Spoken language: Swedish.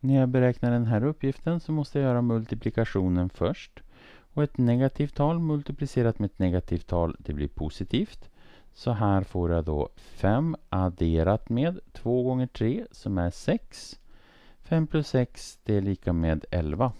När jag beräknar den här uppgiften så måste jag göra multiplikationen först. Och ett negativt tal multiplicerat med ett negativt tal, det blir positivt. Så här får jag då 5 adderat med 2 gånger 3 som är 6. 5 plus 6 det är lika med 11.